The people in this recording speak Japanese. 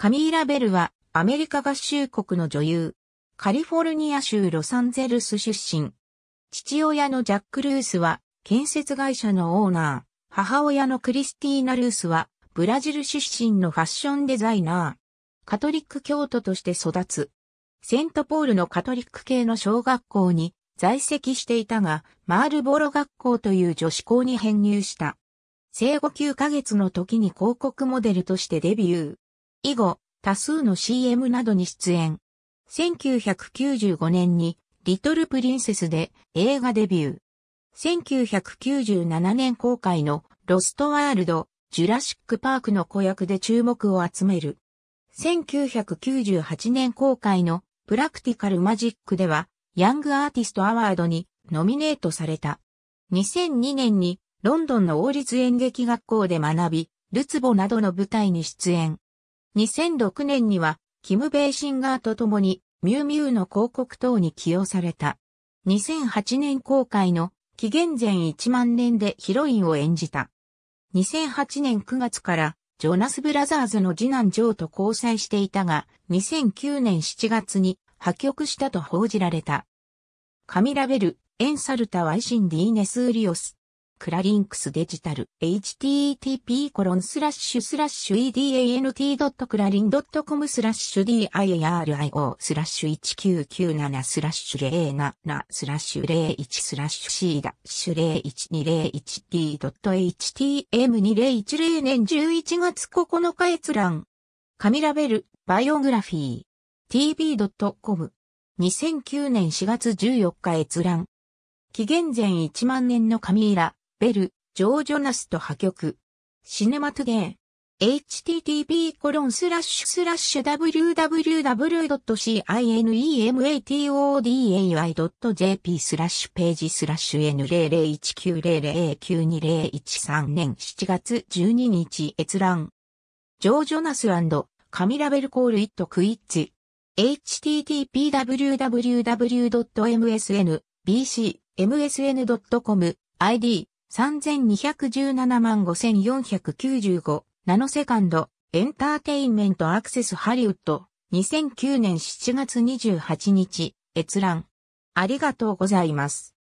カミーラ・ベルはアメリカ合衆国の女優。カリフォルニア州ロサンゼルス出身。父親のジャック・ルースは建設会社のオーナー。母親のクリスティーナ・ルースはブラジル出身のファッションデザイナー。カトリック教徒として育つ。セントポールのカトリック系の小学校に在籍していたが、マールボロ学校という女子校に編入した。生後9ヶ月の時に広告モデルとしてデビュー。以後、多数の CM などに出演。1995年に、リトルプリンセスで映画デビュー。1997年公開のロストワールド、ジュラシックパークの子役で注目を集める。1998年公開のプラクティカルマジックでは、ヤングアーティストアワードにノミネートされた。2002年にロンドンの王立演劇学校で学び、ルツボなどの舞台に出演。2006年には、キム・ベイシンガーと共に、ミュウミュウの広告等に起用された。2008年公開の、紀元前1万年でヒロインを演じた。2008年9月から、ジョナス・ブラザーズの次男ジョーと交際していたが、2009年7月に破局したと報じられた。カミラ・ベル、エンサルタ・ワイシン・ディーネス・ウリオス、クラリンクスデジタル http コロンスラッシュスラッシュ edant クラリン .com スラッシュ d i r i o スラッシュ1997スラッシュ07スラッシュ01スラッシュ c ダッシュ 01201d.htm2010 年11月9日閲覧カミラベルバイオグラフィー tv.com 2009年4月14日閲覧紀元前1万年の紙イラ、ベル、ジョー・ジョナスと破局。シネマトゥゲー。http コロンスラッシュスラッシュ www.cinematodai.jp スラッシュページスラッシュ N00190092013 年7月12日閲覧。ジョー・ジョナスカミラベルコールイットクイッツ。http www.msnbc.msn.com ID 3217万5495ナノセカンドエンターテインメントアクセスハリウッド2009年7月28日閲覧ありがとうございます。